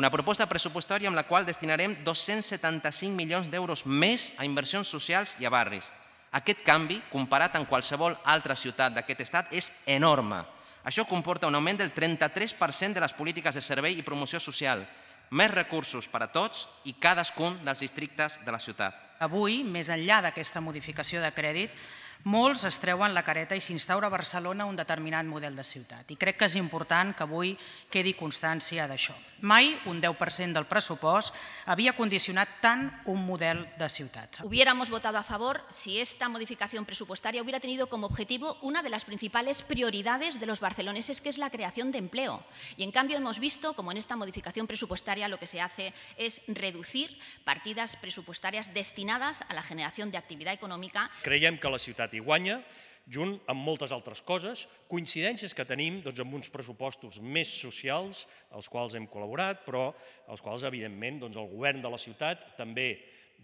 Una proposta pressupostària amb la qual destinarem 275 milions d'euros més a inversions socials i a barris. Aquest canvi, comparat amb qualsevol altra ciutat d'aquest estat, és enorme. Això comporta un augment del 33% de les polítiques de servei i promoció social, més recursos per a tots i cadascun dels districtes de la ciutat. Avui, més enllà d'aquesta modificació de crèdit, molts es treuen la careta i s'instaura a Barcelona un determinat model de ciutat. I crec que és important que avui quedi constància d'això. Mai un 10% del pressupost havia condicionat tant un model de ciutat. Hubiéramos votado a favor si esta modificación presupuestaria hubiera tenido como objetivo una de las principales prioridades de los barceloneses, que es la creación de empleo. Y en cambio hemos visto como en esta modificación presupuestaria lo que se hace es reducir partidas pressupostàries destinades a la generació d'activitat econòmica. Creiem que la ciutat Generalitat hi guanya, junt amb moltes altres coses, coincidències que tenim doncs, amb uns pressupostos més socials, els quals hem col·laborat, però els quals, evidentment, doncs, el govern de la ciutat també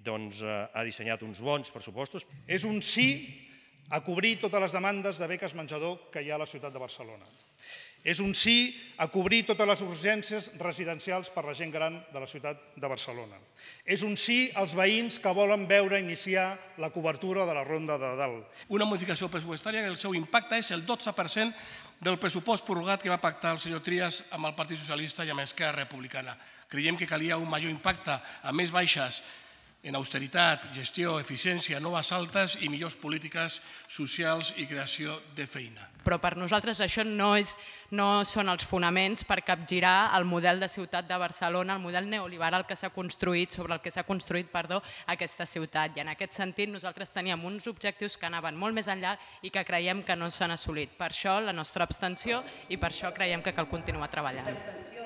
doncs, eh, ha dissenyat uns bons pressupostos. És un sí a cobrir totes les demandes de beques menjador que hi ha a la ciutat de Barcelona. És un sí a cobrir totes les urgències residencials per la gent gran de la ciutat de Barcelona. És un sí als veïns que volen veure iniciar la cobertura de la Ronda de Dalt. Una modificació pressupostària que el seu impacte és el 12% del pressupost prorrogat que va pactar el senyor Trias amb el Partit Socialista i amb Esquerra Republicana. Creiem que calia un major impacte a més baixes en austeritat, gestió, eficiència, noves altes i millors polítiques socials i creació de feina. Però per nosaltres això no, és, no són els fonaments per capgirar el model de ciutat de Barcelona, el model neoliberal que s'ha construït, sobre el que s'ha construït perdó, aquesta ciutat. I en aquest sentit nosaltres teníem uns objectius que anaven molt més enllà i que creiem que no s'han assolit. Per això la nostra abstenció i per això creiem que cal continuar treballant.